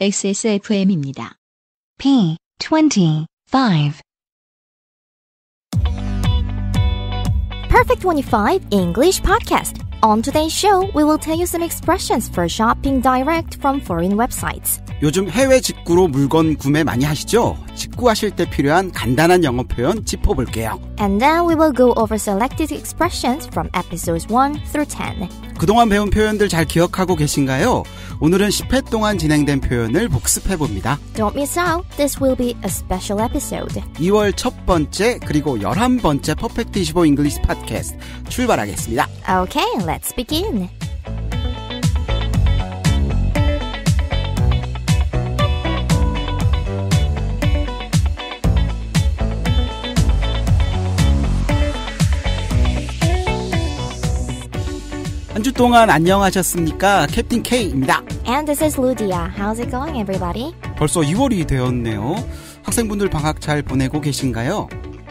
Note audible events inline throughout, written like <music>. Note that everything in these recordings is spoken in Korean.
XSFM입니다. P 25 Perfect 25 English Podcast. On today's show, we will tell you some expressions for shopping direct from foreign websites. 요즘 해외 직구로 물건 구매 많이 하시죠? 직구하실 때 필요한 간단한 영어 표현 짚어볼게요. And then we will go over selected expressions from episodes 1 through 10. 그동안 배운 표현들 잘 기억하고 계신가요? 오늘은 10회 동안 진행된 표현을 복습해 봅니다. Don't miss out. This will be a special episode. 2월 첫 번째 그리고 11번째 퍼펙트 25 잉글리시 팟캐스트 출발하겠습니다. Okay, let's begin. 한주 동안 안녕하셨습니까? 캡틴 K입니다. And this is Ludia. How's it going, everybody? 벌써 2월이 되었네요. 학생분들 방학 잘 보내고 계신가요?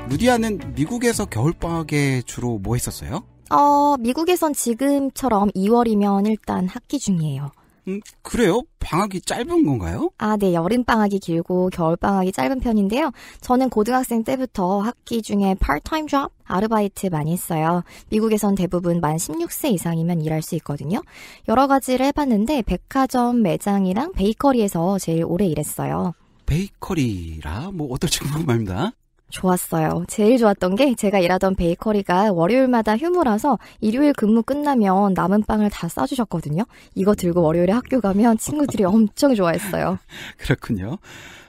루디아는 미국에서 겨울방학에 주로 뭐 했었어요? 어, 미국에선 지금처럼 2월이면 일단 학기 중이에요. 음, 그래요? 방학이 짧은 건가요? 아, 네. 여름방학이 길고 겨울방학이 짧은 편인데요. 저는 고등학생 때부터 학기 중에 파트타임 잡, 아르바이트 많이 했어요. 미국에선 대부분 만 16세 이상이면 일할 수 있거든요. 여러 가지를 해봤는데 백화점 매장이랑 베이커리에서 제일 오래 일했어요. 베이커리라 뭐 어떨지 궁금합니다. 좋았어요. 제일 좋았던 게 제가 일하던 베이커리가 월요일마다 휴무라서 일요일 근무 끝나면 남은 빵을 다 싸주셨거든요. 이거 들고 월요일에 학교 가면 친구들이 <laughs> 엄청 좋아했어요. 그렇군요.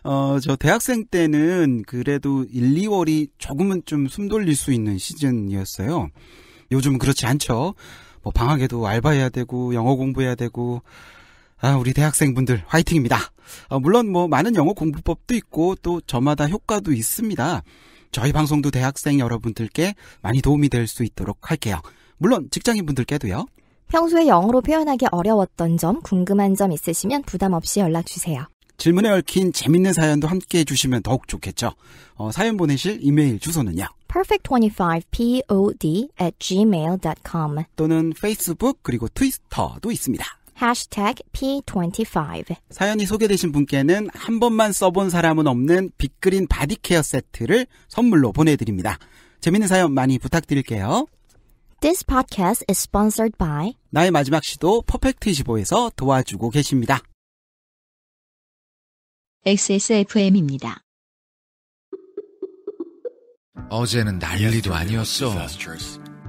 어, 저 대학생 때는 그래도 1, 2월이 조금은 좀 숨 돌릴 수 있는 시즌이었어요. 요즘은 그렇지 않죠. 뭐 방학에도 알바해야 되고 영어 공부해야 되고 아, 우리 대학생분들 화이팅입니다. 아, 물론 뭐 많은 영어 공부법도 있고 또 저마다 효과도 있습니다. 저희 방송도 대학생 여러분들께 많이 도움이 될 수 있도록 할게요. 물론 직장인분들께도요. 평소에 영어로 표현하기 어려웠던 점, 궁금한 점 있으시면 부담 없이 연락 주세요. 질문에 얽힌 재밌는 사연도 함께 해주시면 더욱 좋겠죠. 어, 사연 보내실 이메일 주소는요. perfect25pod gmail.com 또는 페이스북 그리고 트위터도 있습니다. hashtag P25. 사연이 소개되신 분께는 한 번만 써본 사람은 없는 빅그린 바디케어 세트를 선물로 보내드립니다. 재밌는 사연 많이 부탁드릴게요. This podcast is sponsored by 나의 마지막 시도 퍼펙트25에서 도와주고 계십니다. XSFM입니다. 어제는 난리도 아니었어.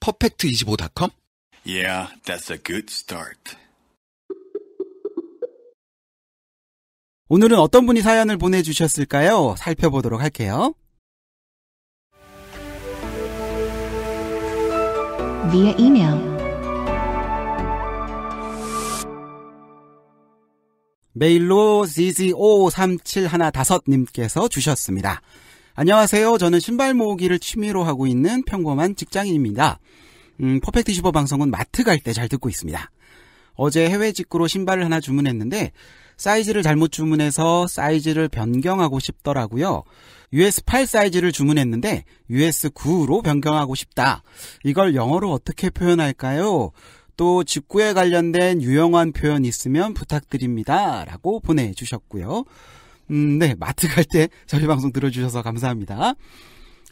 퍼펙트25.com? Yeah, that's a good start. 오늘은 어떤 분이 사연을 보내주셨을까요? 살펴보도록 할게요. via email. 메일로 z z 5 3 7 1 5님께서 주셨습니다. 안녕하세요. 저는 신발 모으기를 취미로 하고 있는 평범한 직장인입니다. 음, 퍼펙트 슈퍼 방송은 마트 갈 때 잘 듣고 있습니다. 어제 해외 직구로 신발을 하나 주문했는데 사이즈를 잘못 주문해서 사이즈를 변경하고 싶더라고요. US 8 사이즈를 주문했는데 US 9로 변경하고 싶다. 이걸 영어로 어떻게 표현할까요? 또 직구에 관련된 유용한 표현 있으면 부탁드립니다. 라고 보내주셨고요. 음, 네, 마트 갈 때 저희 방송 들어주셔서 감사합니다.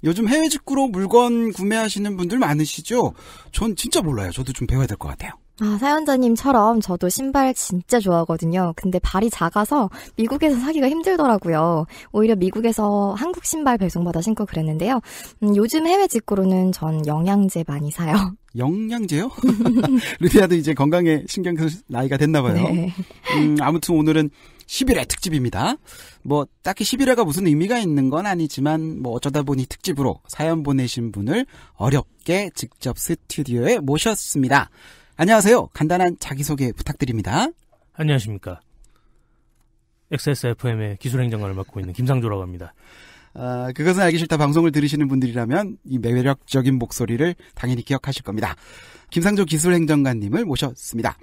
요즘 해외 직구로 물건 구매하시는 분들 많으시죠? 전 진짜 몰라요. 저도 좀 배워야 될 것 같아요. 아, 사연자님처럼 저도 신발 진짜 좋아하거든요. 근데 발이 작아서 미국에서 사기가 힘들더라고요. 오히려 미국에서 한국 신발 배송받아 신고 그랬는데요. 음, 요즘 해외 직구로는 전 영양제 많이 사요. <laughs> 영양제요? <laughs> 루디아도 이제 건강에 신경 쓸 나이가 됐나 봐요. 네. 음, 아무튼 오늘은 11회 특집입니다. 뭐 딱히 11회가 무슨 의미가 있는 건 아니지만 뭐 어쩌다 보니 특집으로 사연 보내신 분을 어렵게 직접 스튜디오에 모셨습니다. 안녕하세요. 간단한 자기소개 부탁드립니다. 안녕하십니까. XSFM의 기술행정관을 맡고 있는 김상조라고 합니다. 아, 그것은 알기 싫다 방송을 들으시는 분들이라면 이 매력적인 목소리를 당연히 기억하실 겁니다. 김상조 기술행정관님을 모셨습니다.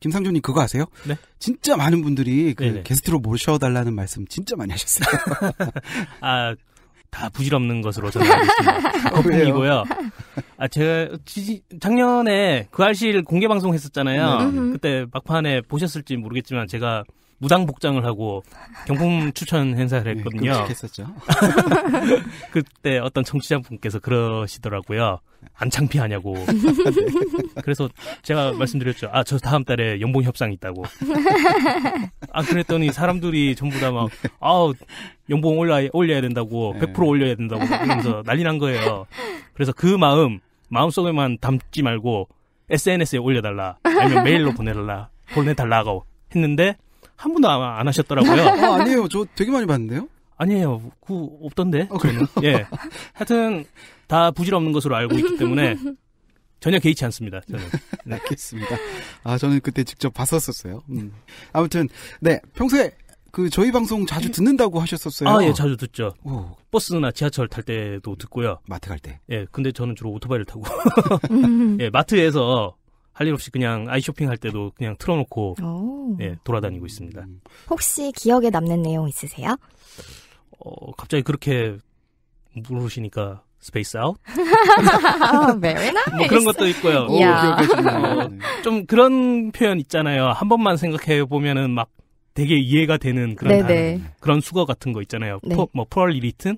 김상준님 그거 아세요? 네. 진짜 많은 분들이 그 네네. 게스트로 모셔달라는 말씀 진짜 많이 하셨어요. <laughs> 아, 다 부질없는 것으로 저는 알고 있습니다. <laughs> 아, 거품이고요. 아, 제가 지지, 작년에 그 알실 공개 방송 했었잖아요. 네. 음. 그때 막판에 보셨을지 모르겠지만 제가 무당 복장을 하고 경품 <laughs> 추천 행사를 네, 했거든요. 네, 했었죠. <laughs> 그때 어떤 청취자분께서 그러시더라고요. 네. 안 창피하냐고. <laughs> 네. 그래서 제가 말씀드렸죠. 아, 저 다음 달에 연봉 협상 있다고. 아, 그랬더니 사람들이 전부 다 막, 아우, 연봉 올라, 올려야 된다고, 100% 올려야 된다고 그러면서 난리 난 거예요. 그래서 그 마음, 마음속에만 담지 말고 SNS에 올려달라. 아니면 메일로 보내달라. 보내달라고 했는데, 한 번도 안 하셨더라고요. 아, <laughs> 아니에요. 저 되게 많이 봤는데요? 아니에요. 그 없던데. 어, 저는. 예. 하여튼 다 부질없는 것으로 알고 있기 때문에 전혀 개의치 않습니다. 저는. 네. 알겠습니다. 아 저는 그때 직접 봤었었어요. 음. 아무튼 네 평소에 그 저희 방송 자주 듣는다고 하셨었어요. 아 예, 자주 듣죠. 오. 버스나 지하철 탈 때도 듣고요. 마트 갈 때. 예, 근데 저는 주로 오토바이를 타고 음. <laughs> 예 마트에서 할일 없이 그냥 아이쇼핑 할 때도 그냥 틀어놓고 예, 돌아다니고 있습니다. 음. 혹시 기억에 남는 내용 있으세요? 어, 갑자기 그렇게 물으시니까 스페이스 아웃? Very nice. 뭐 그런 것도 있고요. 오, 어, 좀 그런 표현 있잖아요. 한 번만 생각해 보면은 막 되게 이해가 되는 그런 네, 네. 그런 수거 같은 거 있잖아요. 네. 포, 뭐 프럴 리튼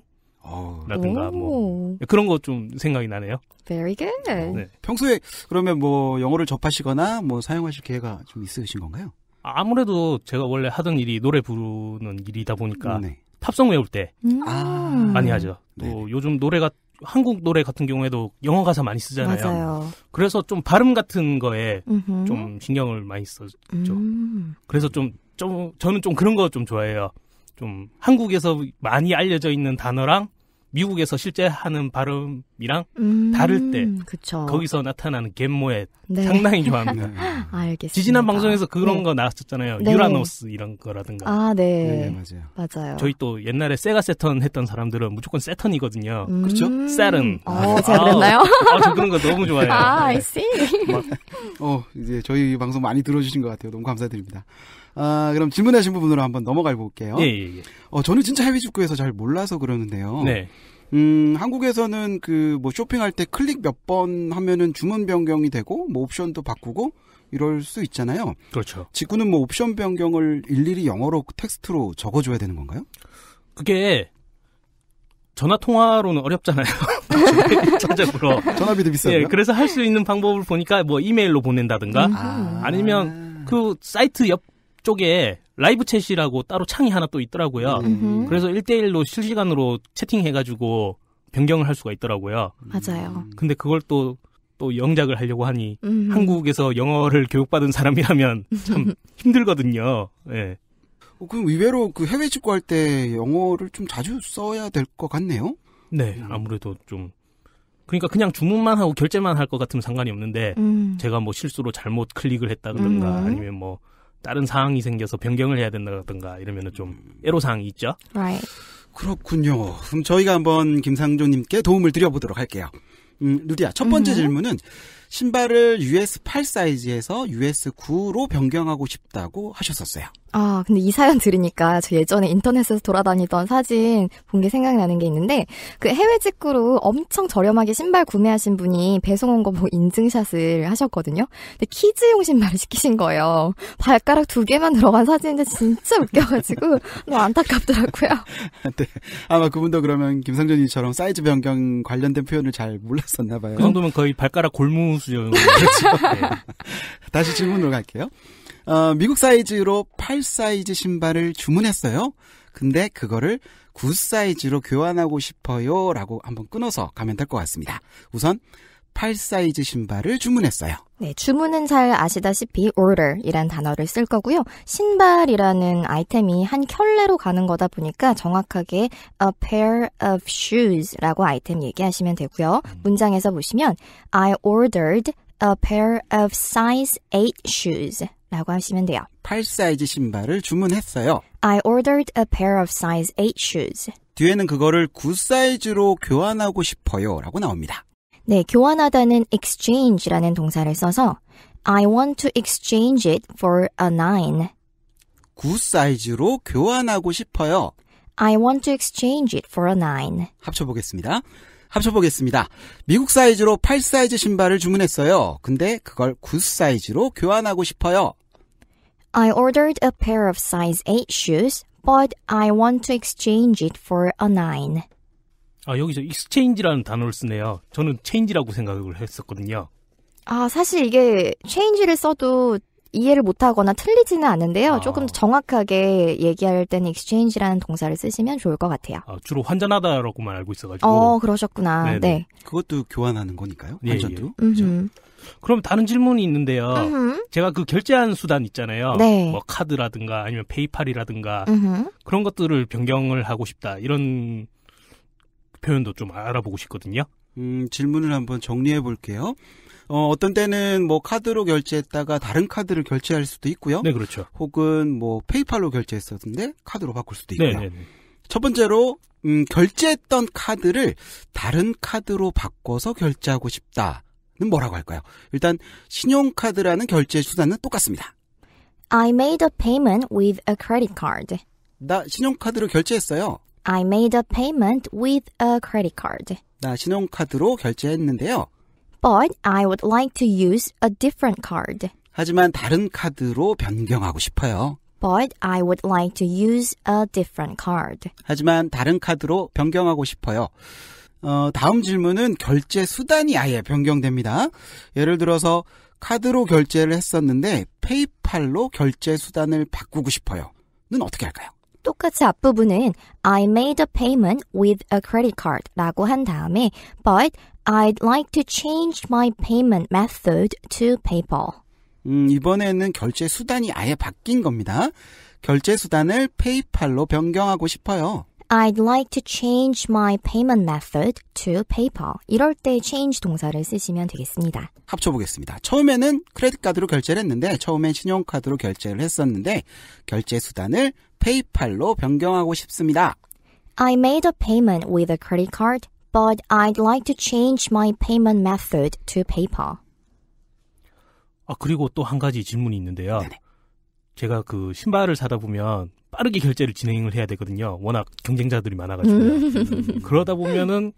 라든가 뭐 그런 거 좀 생각이 나네요. Very good. 어, 네. 평소에 그러면 뭐 영어를 접하시거나 뭐 사용하실 기회가 좀 있으신 건가요? 아무래도 제가 원래 하던 일이 노래 부르는 일이다 보니까 음, 네. 팝송 외울 때 음. 아~ 많이 하죠. 또네 요즘 노래가 한국 노래 같은 경우에도 영어 가사 많이 쓰잖아요. 맞아요. 그래서 좀 발음 같은 거에 음흠. 좀 신경을 많이 썼죠. 음. 그래서 좀, 좀 저는 좀 그런 거 좀 좋아해요. 좀 한국에서 많이 알려져 있는 단어랑 미국에서 실제 하는 발음이랑 음, 다를 때 그쵸. 거기서 나타나는 겜모에 네. 상당히 좋아합니다. <laughs> 알겠습니다. 지지난 방송에서 그런 네. 거 나왔었잖아요. 네. 유라노스 이런 거라든가. 아, 네. 네, 네. 맞아요. 맞아요. 저희 또 옛날에 세가 세턴 했던 사람들은 무조건 세턴이거든요. 음. 그렇죠? 세른. 어, 아, 제가 아, 그랬나요? 아, 아, 저 그런 거 너무 좋아해요. 아, 네. I see. 막, 어, 이제 저희 방송 많이 들어주신 것 같아요. 너무 감사드립니다. 아, 그럼 질문하신 부분으로 한번 넘어가 볼게요. 예, 예, 예. 어, 저는 진짜 해외 직구에서잘 몰라서 그러는데요. 네. 음, 한국에서는 그 뭐 쇼핑할 때 클릭 몇 번 하면은 주문 변경이 되고 뭐 옵션도 바꾸고 이럴 수 있잖아요. 그렇죠. 직구는 뭐 옵션 변경을 일일이 영어로 텍스트로 적어줘야 되는 건가요? 그게 전화 통화로는 어렵잖아요. <laughs> 전적으로 전화비도 비싸요. 예, 그래서 할 수 있는 방법을 보니까 뭐 이메일로 보낸다든가 음. 아~ 아니면 그 사이트 옆 쪽에 라이브 챗이라고 따로 창이 하나 또 있더라고요. 음. 그래서 1대1로 실시간으로 채팅해가지고 변경을 할 수가 있더라고요. 맞아요. 음. 근데 그걸 또, 또 영작을 하려고 하니 음. 한국에서 영어를 교육받은 사람이라면 <laughs> 참 힘들거든요. 예. 네. 어, 그럼 의외로 그 해외 직구할 때 영어를 좀 자주 써야 될 것 같네요? 네, 아무래도 좀. 그러니까 그냥 주문만 하고 결제만 할 것 같으면 상관이 없는데, 음. 제가 뭐 실수로 잘못 클릭을 했다든가 음. 아니면 뭐 다른 사항이 생겨서 변경을 해야 된다든가 이러면은 좀 애로사항이 있죠. Right. 그렇군요. 그럼 저희가 한번 김상조님께 도움을 드려보도록 할게요. 음, 누디야첫 번째 m 음. 질문은 신발을 US 8 사이즈에서 US 9로 변경하고 싶다고 하셨었어요. 아, 근데 이 사연 들으니까 저 예전에 인터넷에서 돌아다니던 사진 본 게 생각나는 게 있는데 그 해외 직구로 엄청 저렴하게 신발 구매하신 분이 배송 온 거 보고 뭐 인증샷을 하셨거든요. 근데 키즈용 신발을 시키신 거예요. 발가락 두 개만 들어간 사진인데 진짜 웃겨가지고 너무 안타깝더라고요. <laughs> 네. 아마 그분도 그러면 김상준이처럼 사이즈 변경 관련된 표현을 잘 몰랐었나 봐요. 그 정도면 거의 발가락 골무 수요. 그렇죠. <laughs> 네. 다시 질문으로 갈게요. 어, 미국 사이즈로 8 사이즈 신발을 주문했어요. 근데 그거를 9 사이즈로 교환하고 싶어요. 라고 한번 끊어서 가면 될 것 같습니다. 우선 8 사이즈 신발을 주문했어요. 네, 주문은 잘 아시다시피 order이란 단어를 쓸 거고요. 신발이라는 아이템이 한 켤레로 가는 거다 보니까 정확하게 a pair of shoes라고 아이템 얘기하시면 되고요. 음. 문장에서 보시면 I ordered a pair of size 8 shoes 라고 하시면 돼요. 8 사이즈 신발을 주문했어요. I ordered a pair of size 8 shoes. 뒤에는 그거를 9 사이즈로 교환하고 싶어요 라고 나옵니다. 네, 교환하다는 exchange라는 동사를 써서 I want to exchange it for a nine. 구 사이즈로 교환하고 싶어요. I want to exchange it for a nine. 합쳐보겠습니다. 합쳐보겠습니다. 미국 사이즈로 8 사이즈 신발을 주문했어요. 근데 그걸 9 사이즈로 교환하고 싶어요. I ordered a pair of size 8 shoes, but I want to exchange it for a 9. 아, 여기서 익스체인지라는 단어를 쓰네요. 저는 체인지라고 생각을 했었거든요. 아, 사실 이게 체인지를 써도 이해를 못하거나 틀리지는 않은데요. 아. 조금 더 정확하게 얘기할 때는 exchange라는 동사를 쓰시면 좋을 것 같아요. 아, 주로 환전하다라고만 알고 있어가지고. 어, 그러셨구나. 네네. 네 그것도 교환하는 거니까요. 예, 환전도. 예, 예. 그렇죠? 그럼 다른 질문이 있는데요. 음흠. 제가 그 결제한 수단 있잖아요. 네. 뭐 카드라든가 아니면 페이팔이라든가 음흠. 그런 것들을 변경을 하고 싶다. 이런 표현도 좀 알아보고 싶거든요. 음, 질문을 한번 정리해 볼게요. 어, 어떤 때는 뭐 카드로 결제했다가 다른 카드를 결제할 수도 있고요. 네, 그렇죠. 혹은 뭐 페이팔로 결제했었는데 카드로 바꿀 수도 있고요. 네, 네, 네. 첫 번째로 음, 결제했던 카드를 다른 카드로 바꿔서 결제하고 싶다는 뭐라고 할까요? 일단 신용카드라는 결제 수단은 똑같습니다. I made a payment with a credit card. 나 신용카드로 결제했어요. I made a payment with a credit card. 나 신용카드로 결제했는데요. But I would like to use a different card. 하지만 다른 카드로 변경하고 싶어요. But I would like to use a different card. 하지만 다른 카드로 변경하고 싶어요. 어, 다음 질문은 결제 수단이 아예 변경됩니다. 예를 들어서 카드로 결제를 했었는데 페이팔로 결제 수단을 바꾸고 싶어요. 는 어떻게 할까요? 똑같이 앞부분은 I made a payment with a credit card 라고 한 다음에 but I'd like to change my payment method to PayPal. 음, 이번에는 결제 수단이 아예 바뀐 겁니다. 결제 수단을 페이팔로 변경하고 싶어요. I'd like to change my payment method to PayPal. 이럴 때 change 동사를 쓰시면 되겠습니다. 합쳐보겠습니다. 처음에는 크레딧 카드로 결제를 했는데 처음엔 신용카드로 결제를 했었는데 결제 수단을 페이팔로 변경하고 싶습니다. I made a payment with a credit card, but I'd like to change my payment method to PayPal. 아, 그리고 또 한 가지 질문이 있는데요. 네네. 제가 그 신발을 사다 보면 빠르게 결제를 진행을 해야 되거든요. 워낙 경쟁자들이 많아가지고 음. 그러다 보면은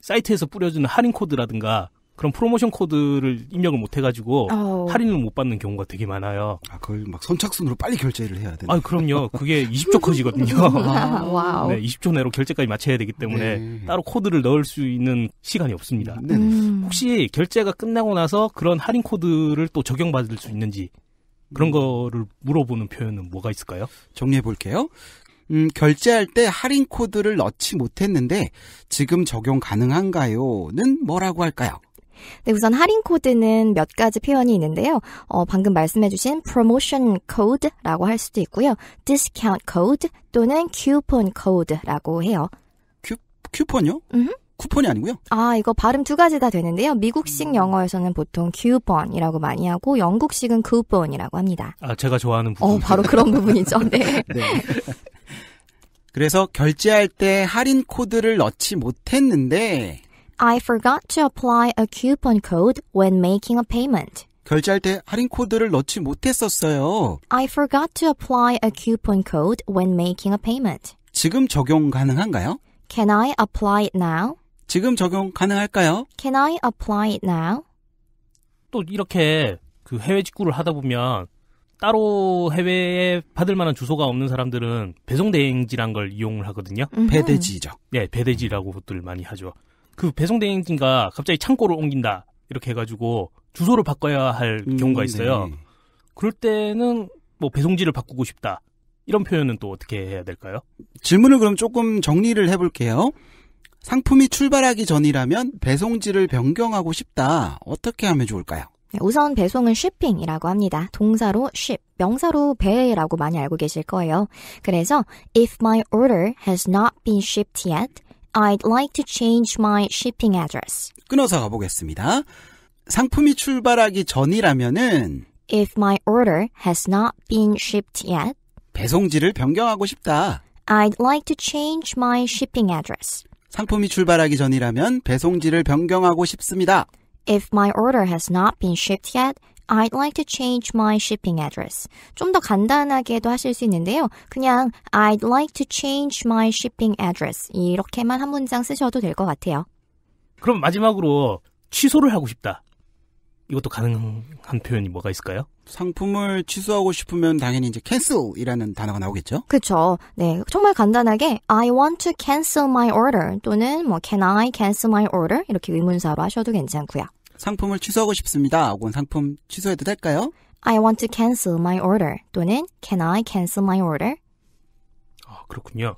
사이트에서 뿌려주는 할인 코드라든가 그런 프로모션 코드를 입력을 못 해가지고 어. 할인을 못 받는 경우가 되게 많아요. 아 그걸 막 선착순으로 빨리 결제를 해야 되나? 아 그럼요. 그게 20초 커지거든요 아, 네, 20초 내로 결제까지 마쳐야 되기 때문에 네. 따로 코드를 넣을 수 있는 시간이 없습니다. 음. 혹시 결제가 끝나고 나서 그런 할인 코드를 또 적용받을 수 있는지 그런 거를 물어보는 표현은 뭐가 있을까요? 정리해 볼게요. 음, 결제할 때 할인 코드를 넣지 못했는데 지금 적용 가능한가요?는 뭐라고 할까요? 네, 우선 할인 코드는 몇 가지 표현이 있는데요. 어, 방금 말씀해주신 promotion code라고 할 수도 있고요. discount code 또는 coupon code라고 해요. 큐, 폰요 쿠폰이 아니고요. 아, 이거 발음 두 가지 다 되는데요. 미국식 음. 영어에서는 보통 큐폰이라고 많이 하고 영국식은 쿠폰이라고 합니다. 아, 제가 좋아하는 어, 부분. 어, 바로 그런 부분이죠. <laughs> 네. <laughs> 네. 그래서 결제할 때 할인 코드를 넣지 못했는데 I forgot to apply a coupon code when making a payment. 결제할 때 할인 코드를 넣지 못했었어요. I forgot to apply a coupon code when making a payment. 지금 적용 가능한가요? Can I apply it now? 지금 적용 가능할까요? Can I apply it now? 또 이렇게 그 해외 직구를 하다 보면 따로 해외에 받을 만한 주소가 없는 사람들은 배송 대행지란 걸 이용을 하거든요. 배대지죠. 네, 배대지라고들 많이 하죠. 그 배송 대행지가 갑자기 창고를 옮긴다 이렇게 해가지고 주소를 바꿔야 할 음, 경우가 있어요. 네. 그럴 때는 뭐 배송지를 바꾸고 싶다 이런 표현은 또 어떻게 해야 될까요? 질문을 그럼 조금 정리를 해볼게요. 상품이 출발하기 전이라면 배송지를 변경하고 싶다. 어떻게 하면 좋을까요? 우선 배송은 shipping이라고 합니다. 동사로 ship, 명사로 배라고 많이 알고 계실 거예요. 그래서 if my order has not been shipped yet, I'd like to change my shipping address. 끊어서 가보겠습니다. 상품이 출발하기 전이라면은 if my order has not been shipped yet 배송지를 변경하고 싶다. I'd like to change my shipping address. 상품이 출발하기 전이라면 배송지를 변경하고 싶습니다. If my order has not been shipped yet, I'd like to change my shipping address. 좀 더 간단하게도 하실 수 있는데요. 그냥 I'd like to change my shipping address 이렇게만 한 문장 쓰셔도 될 것 같아요. 그럼 마지막으로 취소를 하고 싶다. 이것도 가능한 표현이 뭐가 있을까요? 상품을 취소하고 싶으면 당연히 이제 cancel이라는 단어가 나오겠죠? 그렇죠. 네, 정말 간단하게 I want to cancel my order 또는 뭐 Can I cancel my order 이렇게 의문사로 하셔도 괜찮고요. 상품을 취소하고 싶습니다. 혹은 상품 취소해도 될까요? I want to cancel my order 또는 Can I cancel my order? 아 그렇군요.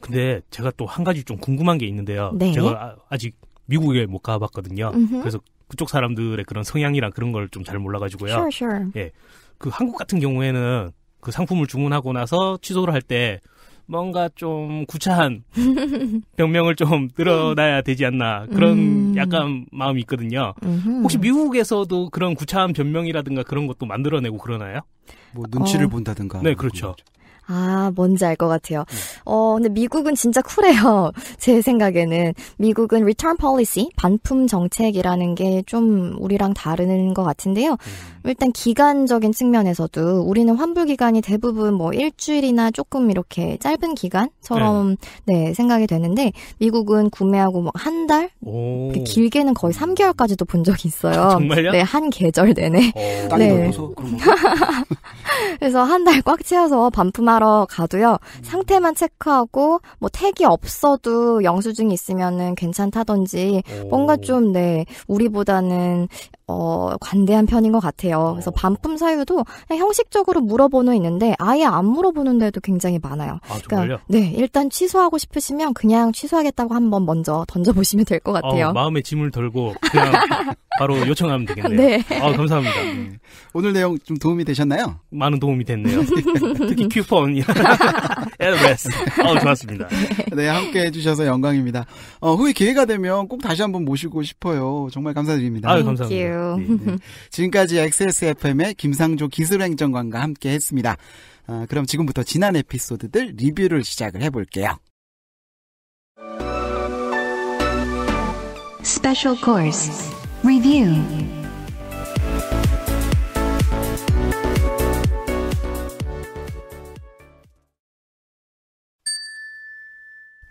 근데 제가 또 한 가지 좀 궁금한 게 있는데요. 네. 제가 아, 아직 미국에 못 가봤거든요. 음흠. 그래서 그쪽 사람들의 그런 성향이랑 그런 걸 좀 잘 몰라가지고요. Sure, sure. 예, 그 한국 같은 경우에는 그 상품을 주문하고 나서 취소를 할 때 뭔가 좀 구차한 병명을좀 <laughs> 늘어놔야 되지 않나 그런 음. 약간 마음이 있거든요. 음흠. 혹시 미국에서도 그런 구차한 변명이라든가 그런 것도 만들어내고 그러나요? 뭐 눈치를 어. 본다든가. 네, 그렇죠. 아, 뭔지 알 것 같아요. 네. 어, 근데 미국은 진짜 쿨해요. <laughs> 제 생각에는. 미국은 return policy, 반품 정책이라는 게 좀 우리랑 다른 것 같은데요. 음. 일단 기간적인 측면에서도 우리는 환불 기간이 대부분 뭐 일주일이나 조금 이렇게 짧은 기간처럼 네, 네 생각이 되는데 미국은 구매하고 막한 뭐 달, 길게는 거의 3개월까지도 본 적이 있어요. 아, 정말요? 네, 한 계절 내내. 오, 어. 네. <laughs> 그래서 한 달 꽉 채워서 반품하 검사하러 가도요. 상태만 체크하고 뭐 택이 없어도 영수증이 있으면은 괜찮다든지 뭔가 좀 네, 우리보다는 어, 관대한 편인 것 같아요. 어. 그래서 반품 사유도 형식적으로 물어보는 있는데 아예 안 물어보는 데도 굉장히 많아요. 아, 그러니까 네, 일단 취소하고 싶으시면 그냥 취소하겠다고 한번 먼저 던져보시면 될 것 같아요. 어, 마음의 짐을 덜고 그냥 <laughs> 바로 요청하면 되겠네요. 네. 아, 감사합니다. 네. 네. 오늘 내용 좀 도움이 되셨나요? 많은 도움이 됐네요. <laughs> 특히 큐폰, 네. <laughs> 에드레스. 아, 좋았습니다. 네. 네, 함께 해주셔서 영광입니다. 어, 후에 기회가 되면 꼭 다시 한번 모시고 싶어요. 정말 감사드립니다. 아유, 감사합니다. 네, 네. 지금까지 XSFM의 김상조 기술행정관과 함께 했습니다. 아, 그럼 지금부터 지난 에피소드들 리뷰를 시작을 해볼게요. Special Course Review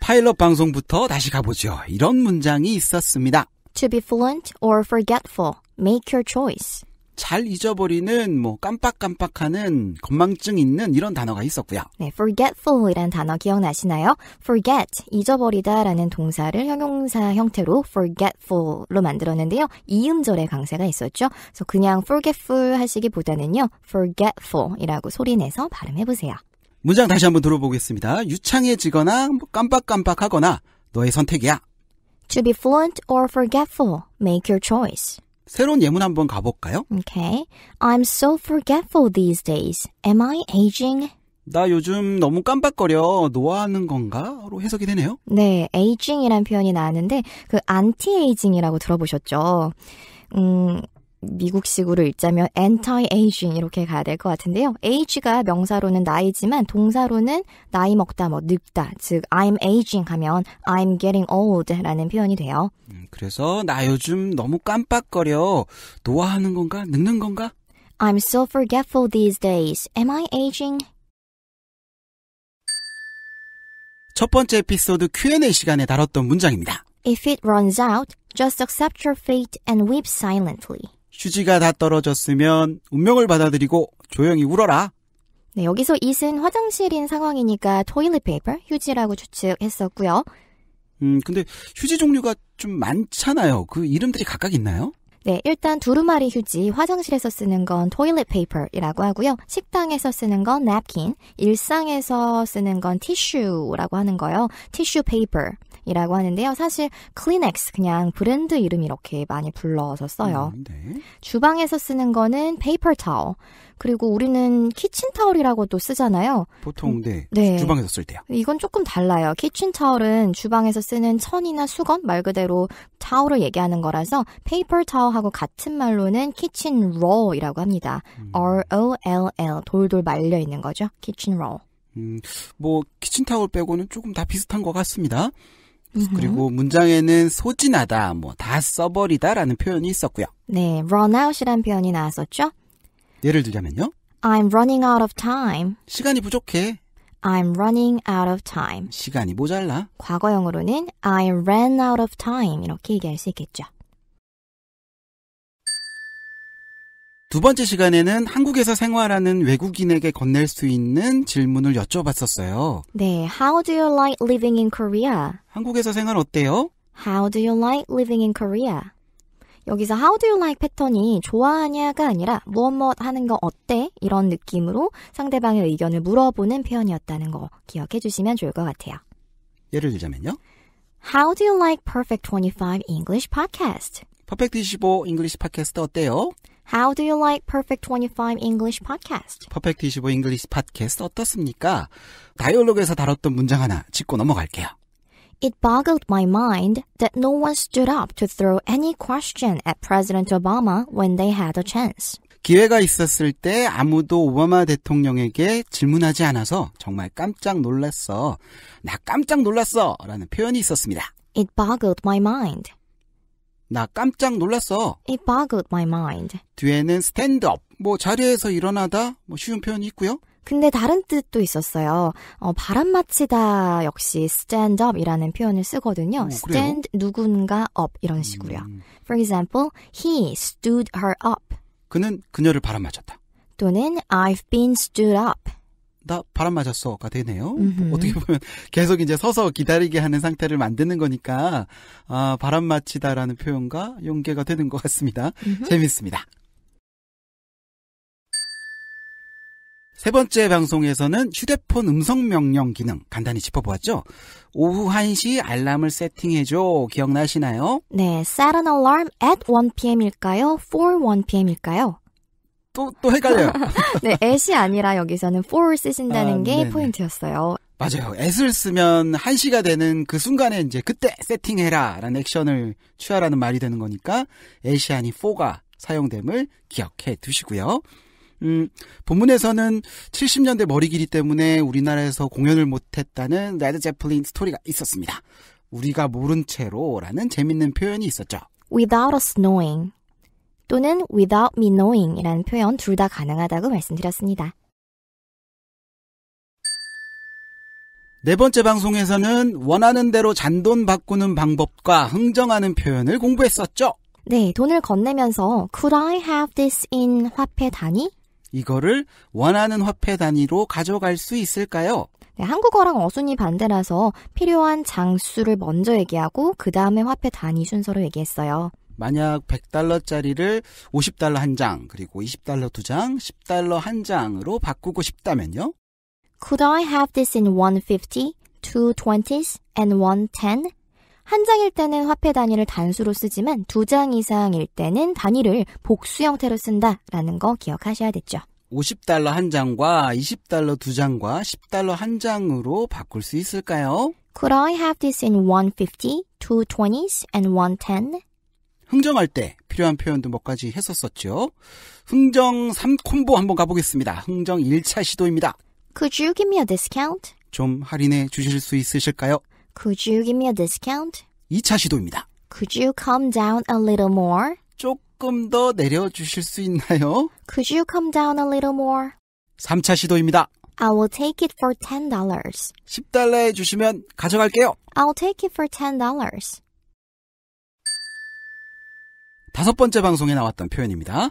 파일럿 방송부터 다시 가보죠. 이런 문장이 있었습니다. To be fluent or forgetful. make your choice. 잘 잊어버리는 뭐 깜빡깜빡하는 건망증 있는 이런 단어가 있었고요. 네, f o r g e t f u l 이라는 단어 기억나시나요? forget 잊어버리다라는 동사를 형용사 형태로 forgetful로 만들었는데요. 이음절의 강세가 있었죠. 그래서 그냥 forgetful 하시기보다는요. forgetful이라고 소리내서 발음해 보세요. 문장 다시 한번 들어보겠습니다. 유창해지거나 뭐, 깜빡깜빡하거나 너의 선택이야. To be fluent or forgetful, make your choice. 새로운 예문 한번 가볼까요? Okay. I'm so forgetful these days. Am I aging? 나 요즘 너무 깜빡거려 노화하는 건가로 해석이 되네요. 네, aging이란 표현이 나왔는데 그 anti-aging이라고 들어보셨죠? 음, 미국식으로 읽자면 anti-aging 이렇게 가야 될 것 같은데요. age가 명사로는 나이지만 동사로는 나이 먹다, 뭐 늙다, 즉 I'm aging 하면 I'm getting old라는 표현이 돼요. 음, 그래서 나 요즘 너무 깜빡거려. 노화하는 건가? 늙는 건가? I'm so forgetful these days. Am I aging? 첫 번째 에피소드 Q&A 시간에 다뤘던 문장입니다. If it runs out, just accept your fate and weep silently. 휴지가 다 떨어졌으면 운명을 받아들이고 조용히 울어라. 네, 여기서 이은 화장실인 상황이니까 토일렛 페이퍼, 휴지라고 추측했었고요. 음, 근데 휴지 종류가 좀 많잖아요. 그 이름들이 각각 있나요? 네, 일단 두루마리 휴지, 화장실에서 쓰는 건토 o i 페이퍼이라고 하고요. 식당에서 쓰는 건 냅킨, 일상에서 쓰는 건티슈라고 하는 거요 티슈 페이퍼. 이라고 하는데요. 사실 클리넥스 그냥 브랜드 이름 이렇게 많이 불러서 써요. 음, 네. 주방에서 쓰는 거는 페이퍼 타워 그리고 우리는 키친 타월이라고도 쓰잖아요. 보통 음, 네, 네. 주방에서 쓸 때요. 이건 조금 달라요. 키친 타월은 주방에서 쓰는 천이나 수건 말 그대로 타올을 얘기하는 거라서 페이퍼 타워하고 같은 말로는 키친 롤이라고 합니다. 음. R O L L 돌돌 말려 있는 거죠. 키친 롤. 음, 뭐 키친 타월 빼고는 조금 다 비슷한 것 같습니다. 음흠. 그리고 문장에는 소진하다, 뭐 다 써버리다라는 표현이 있었고요. 네, run out이란 표현이 나왔었죠. 예를 들자면요. I'm running out of time. 시간이 부족해. I'm running out of time. 시간이 모자라. 과거형으로는 I ran out of time 이렇게 얘기할 수 있겠죠. 두 번째 시간에는 한국에서 생활하는 외국인에게 건넬 수 있는 질문을 여쭤봤었어요. 네, How do you like living in Korea? 한국에서 생활 어때요? How do you like living in Korea? 여기서 How do you like 패턴이 좋아하냐가 아니라 무엇 무엇 하는 거 어때? 이런 느낌으로 상대방의 의견을 물어보는 표현이었다는 거 기억해 주시면 좋을 것 같아요. 예를 들자면요. How do you like Perfect 25 English Podcast? 퍼펙트 25 잉글리시 팟캐스트 어때요? How do you like Perfect 25 English Podcast? 퍼펙트 25 English Podcast 어떻습니까? 다이얼로그에서 다뤘던 문장 하나 짚고 넘어갈게요. It boggled my mind that no one stood up to throw any question at President Obama when they had a chance. 기회가 있었을 때 아무도 오바마 대통령에게 질문하지 않아서 정말 깜짝 놀랐어. 나 깜짝 놀랐어! 라는 표현이 있었습니다. It boggled my mind. 나 깜짝 놀랐어. It boggled my mind. 뒤에는 스탠드업, 뭐 자리에서 일어나다, 뭐 쉬운 표현이 있고요. 근데 다른 뜻도 있었어요. 어, 바람맞히다 역시 stand up이라는 표현을 쓰거든요. 오, 어, stand 누군가 up 이런 식으로요. 음. For example, he stood her up. 그는 그녀를 바람맞혔다. 또는 I've been stood up. 나 바람 맞았어가 되네요. 뭐 어떻게 보면 계속 이제 서서 기다리게 하는 상태를 만드는 거니까 아, 바람 맞히다라는 표현과 연계가 되는 것 같습니다. 음흠. 재밌습니다. 세 번째 방송에서는 휴대폰 음성 명령 기능 간단히 짚어보았죠. 오후 1시 알람을 세팅해줘 기억나시나요? 네, set an alarm at 1pm일까요? for 1pm일까요? 또, 또 헷갈려요. <laughs> 네, at이 아니라 여기서는 for 쓰신다는 아, 게 네네. 포인트였어요. 맞아요. at을 쓰면 1시가 되는 그 순간에 이제 그때 세팅해라 라는 액션을 취하라는 말이 되는 거니까 at이 아닌 for가 사용됨을 기억해 두시고요. 음, 본문에서는 70년대 머리 길이 때문에 우리나라에서 공연을 못했다는 레드 제플린 스토리가 있었습니다. 우리가 모른 채로라는 재밌는 표현이 있었죠. Without us knowing. 또는 without me knowing 이라는 표현 둘 다 가능하다고 말씀드렸습니다. 네 번째 방송에서는 원하는 대로 잔돈 바꾸는 방법과 흥정하는 표현을 공부했었죠. 네, 돈을 건네면서 could I have this in 화폐 단위? 이거를 원하는 화폐 단위로 가져갈 수 있을까요? 네, 한국어랑 어순이 반대라서 필요한 장수를 먼저 얘기하고 그 다음에 화폐 단위 순서로 얘기했어요. 만약 100달러짜리를 50달러 한 장, 그리고 20달러 두 장, 10달러 한 장으로 바꾸고 싶다면요? Could I have this in 150, t 20s, and o 10? 한 장일 때는 화폐 단위를 단수로 쓰지만 두 장 이상일 때는 단위를 복수 형태로 쓴다라는 거 기억하셔야겠죠. 50달러 한 장과 20달러 두 장과 10달러 한 장으로 바꿀 수 있을까요? Could I have this in 150, t 20s, and o 10? 흥정할 때 필요한 표현도 몇 가지 했었었죠. 흥정 3콤보 한번 가보겠습니다. 흥정 1차 시도입니다. Could you give me a discount? 좀 할인해 주실 수 있으실까요? Could you give me a discount? 2차 시도입니다. Could you calm down a little more? 조금 더 내려주실 수 있나요? Could you calm down a little more? 3차 시도입니다. I will take it for $10. 10달러에 주시면 가져갈게요. I'll take it for $10. 다섯 번째 방송에 나왔던 표현입니다.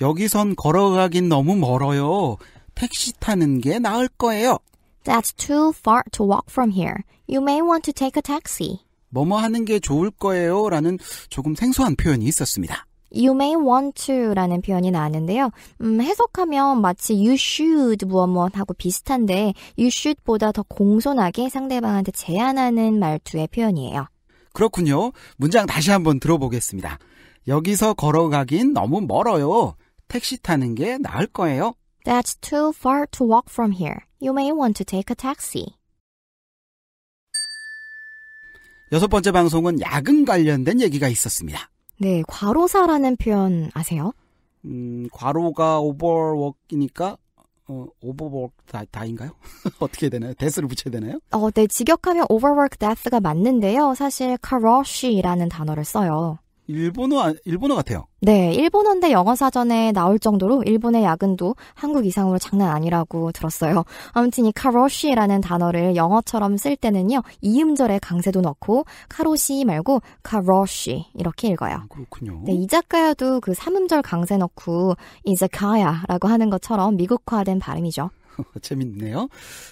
여기선 걸어가긴 너무 멀어요. 택시 타는 게 나을 거예요. That's too far to walk from here. You may want to take a taxi. 뭐뭐 하는 게 좋을 거예요. 라는 조금 생소한 표현이 있었습니다. You may want to 라는 표현이 나왔는데요. 음, 해석하면 마치 you should 무엇무엇 하고 비슷한데 you should 보다 더 공손하게 상대방한테 제안하는 말투의 표현이에요. 그렇군요. 문장 다시 한번 들어보겠습니다. 여기서 걸어가긴 너무 멀어요. 택시 타는 게 나을 거예요. That's too far to walk from here. You may want to take a taxi. 여섯 번째 방송은 야근 관련된 얘기가 있었습니다. 네, 과로사라는 표현 아세요? 음, 과로가 오버워크니까 어, 오버워크 다, 인가요 <laughs> 어떻게 되나요? 데스를 붙여야 되나요? 어, 네, 직역하면 오버워크 w 스가 맞는데요. 사실 카로시라는 단어를 써요. 일본어 일본어 같아요. 네, 일본어인데 영어 사전에 나올 정도로 일본의 야근도 한국 이상으로 장난 아니라고 들었어요. 아무튼 이 카로시라는 단어를 영어처럼 쓸 때는요 이음절에 강세도 넣고 카로시 말고 카로시 이렇게 읽어요. 아, 그렇군요. 네, 이자카야도 그 삼음절 강세 넣고 이자카야라고 하는 것처럼 미국화된 발음이죠. <laughs> 재밌네요.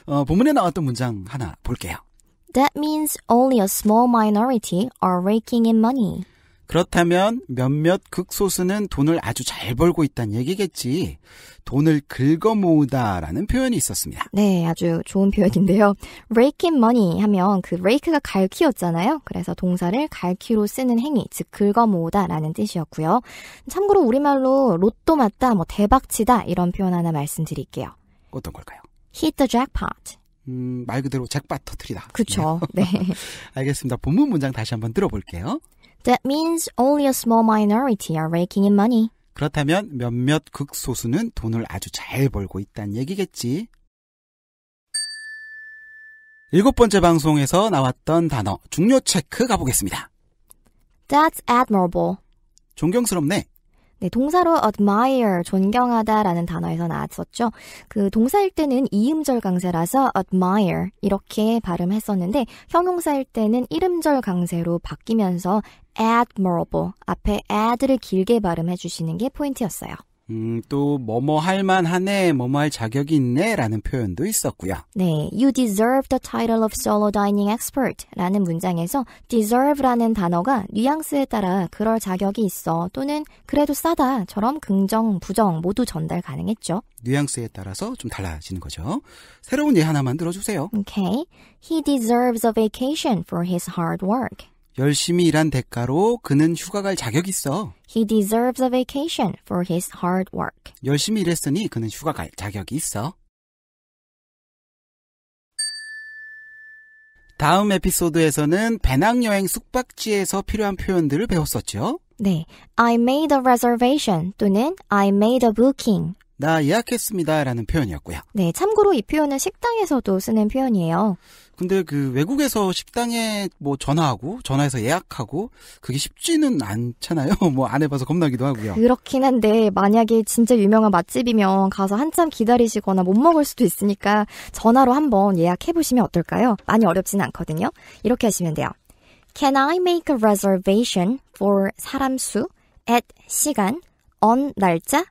어, 본문에 나왔던 문장 하나 볼게요. That means only a small minority are raking in money. 그렇다면 몇몇 극소수는 돈을 아주 잘 벌고 있다는 얘기겠지. 돈을 긁어 모으다라는 표현이 있었습니다. 네, 아주 좋은 표현인데요. rake in money 하면 그 rake가 갈퀴였잖아요. 그래서 동사를 갈퀴로 쓰는 행위, 즉 긁어 모으다라는 뜻이었고요. 참고로 우리말로 로또 맞다, 뭐 대박 치다 이런 표현 하나 말씀드릴게요. 어떤 걸까요? hit the jackpot. 음, 말 그대로 잭팟 터트리다. 그렇죠. <laughs> 네. 알겠습니다. 본문 문장 다시 한번 들어볼게요. That means only a small minority are raking in money. 그렇다면 몇몇 극소수는 돈을 아주 잘 벌고 있다는 얘기겠지. 일곱 번째 방송에서 나왔던 단어 중요 체크 가보겠습니다. That's admirable. 존경스럽네. 네, 동사로 admire, 존경하다라는 단어에서 나왔었죠. 그 동사일 때는 이음절 강세라서 admire 이렇게 발음했었는데 형용사일 때는 이음절 강세로 바뀌면서 admirable 앞에 ad를 길게 발음해 주시는 게 포인트였어요. 음, 또 뭐뭐 할 만하네, 뭐뭐 할 자격이 있네라는 표현도 있었고요. 네, you deserve the title of solo dining expert라는 문장에서 deserve라는 단어가 뉘앙스에 따라 그럴 자격이 있어 또는 그래도 싸다처럼 긍정, 부정 모두 전달 가능했죠. 뉘앙스에 따라서 좀 달라지는 거죠. 새로운 예 하나 만들어 주세요. Okay, he deserves a vacation for his hard work. 열심히 일한 대가로 그는 휴가 갈 자격 있어. He deserves a vacation for his hard work. 열심히 일했으니 그는 휴가 갈 자격이 있어. 다음 에피소드에서는 배낭여행 숙박지에서 필요한 표현들을 배웠었죠. 네. I made a reservation 또는 I made a booking, 나 예약했습니다. 라는 표현이었고요. 네, 참고로 이 표현은 식당에서도 쓰는 표현이에요. 근데 그 외국에서 식당에 뭐 전화하고, 전화해서 예약하고, 그게 쉽지는 않잖아요. <laughs> 뭐 안 해봐서 겁나기도 하고요. 그렇긴 한데, 만약에 진짜 유명한 맛집이면 가서 한참 기다리시거나 못 먹을 수도 있으니까 전화로 한번 예약해보시면 어떨까요? 많이 어렵진 않거든요. 이렇게 하시면 돼요. Can I make a reservation for 사람 수, at 시간, on 날짜,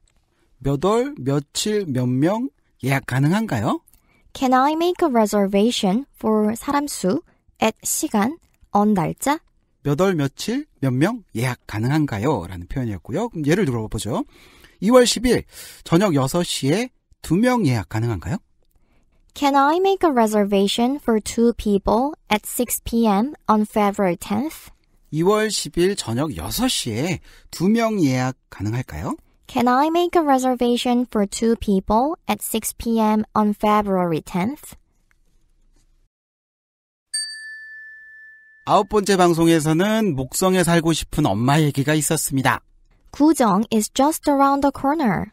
몇 월, 며칠, 몇 명 예약 가능한가요? Can I make a reservation for 사람 수, at 시간, on 날짜? 몇 월, 며칠, 몇 명 예약 가능한가요? 라는 표현이었고요. 그럼 예를 들어보죠. 2월 10일 저녁 6시에 2명 예약 가능한가요? Can I make a reservation for two people at 6 p.m. on February 10th? 2월 10일 저녁 6시에 2명 예약 가능할까요? Can I make a reservation for two people at 6 p.m. on February 10th? 아홉 번째 방송에서는 목성에 살고 싶은 엄마 얘기가 있었습니다. 구정 is just around the corner.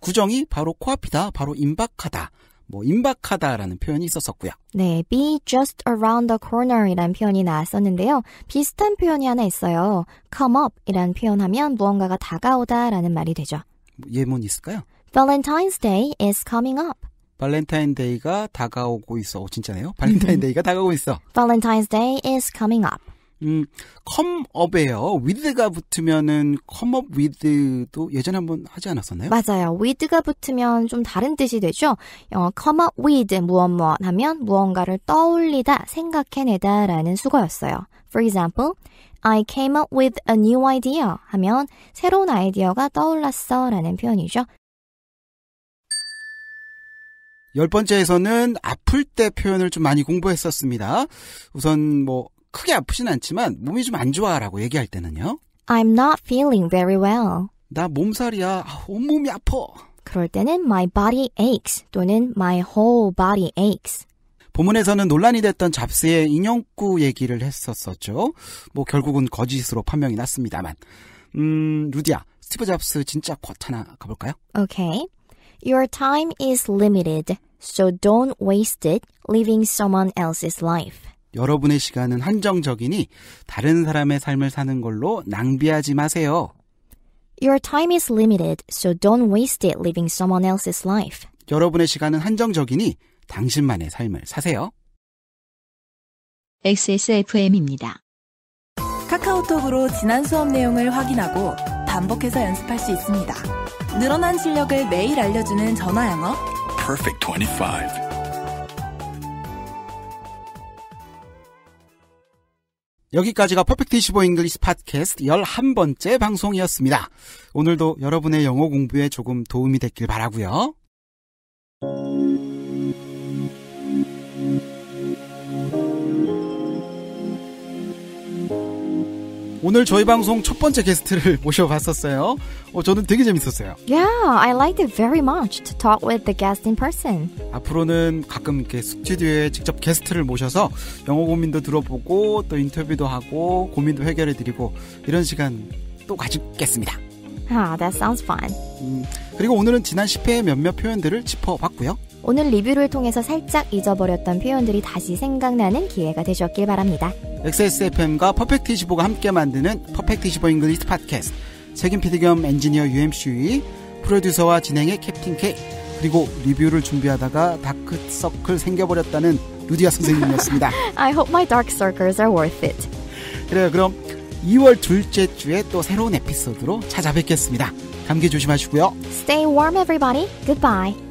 구정이 바로 코앞이다, 바로 임박하다. 뭐 임박하다라는 표현이 있었었고요. 네, be just around the c o r n e r 이라는 표현이 나왔었는데요. 비슷한 표현이 하나 있어요. come u p 이라는 표현하면 무언가가 다가오다라는 말이 되죠. 예문 뭐, 있을까요? Valentine's Day is coming up. 발렌타인데이가 다가오고 있어. 오, 진짜네요. 발렌타인데이가 <laughs> 다가오고 있어. Valentine's Day is coming up. 음, come up에요. with가 붙으면은 come up with도 예전에 한 번 하지 않았었나요? 맞아요. with가 붙으면 좀 다른 뜻이 되죠. 어, come up with 무언 무언 하면 무언가를 떠올리다, 생각해내다라는 수거였어요. For example, I came up with a new idea 하면 새로운 아이디어가 떠올랐어라는 표현이죠. 열 번째에서는 아플 때 표현을 좀 많이 공부했었습니다. 우선 뭐 크게 아프진 않지만 몸이 좀 안 좋아라고 얘기할 때는요. I'm not feeling very well. 나 몸살이야. 온몸이 아파. 그럴 때는 my body aches 또는 my whole body aches. 본문에서는 논란이 됐던 잡스의 인형꾸 얘기를 했었었죠. 뭐 결국은 거짓으로 판명이 났습니다만. 음, 루디야. 스티브 잡스 진짜 곧 하나 가볼까요? Okay. Your time is limited, so don't waste it living someone else's life. 여러분의 시간은 한정적이니 다른 사람의 삶을 사는 걸로 낭비하지 마세요. Your time is limited, so don't waste it living someone else's life. 여러분의 시간은 한정적이니 당신만의 삶을 사세요. XSFM입니다. 카카오톡으로 지난 수업 내용을 확인하고 반복해서 연습할 수 있습니다. 늘어난 실력을 매일 알려주는 전화 영어. Perfect 25. 여기까지가 퍼펙트 25 잉글리시 팟캐스트 11번째 방송이었습니다. 오늘도 여러분의 영어 공부에 조금 도움이 됐길 바라고요. 오늘 저희 방송 첫 번째 게스트를 <laughs> 모셔봤었어요. 어, 저는 되게 재밌었어요. Yeah, I liked it very much to talk with the guest in person. 앞으로는 가끔 이렇게 스튜디에 직접 게스트를 모셔서 영어 고민도 들어보고 또 인터뷰도 하고 고민도 해결해 드리고 이런 시간 또 가지겠습니다. Ah, that sounds fun. 음, 그리고 오늘은 지난 10회의 몇몇 표현들을 짚어봤고요. 오늘 리뷰를 통해서 살짝 잊어버렸던 표현들이 다시 생각나는 기회가 되셨길 바랍니다. XSFM과 퍼펙트25가 함께 만드는 퍼펙트25 잉글리시 팟캐스트. 책임 PD 겸 엔지니어 UMC의 프로듀서와 진행의 캡틴 K 그리고 리뷰를 준비하다가 다크서클 생겨버렸다는 루디아 선생님이었습니다. <laughs> I hope my dark circles are worth it. 그래요. 그럼 2월 둘째 주에 또 새로운 에피소드로 찾아뵙겠습니다. 감기 조심하시고요. Stay warm everybody. Goodbye.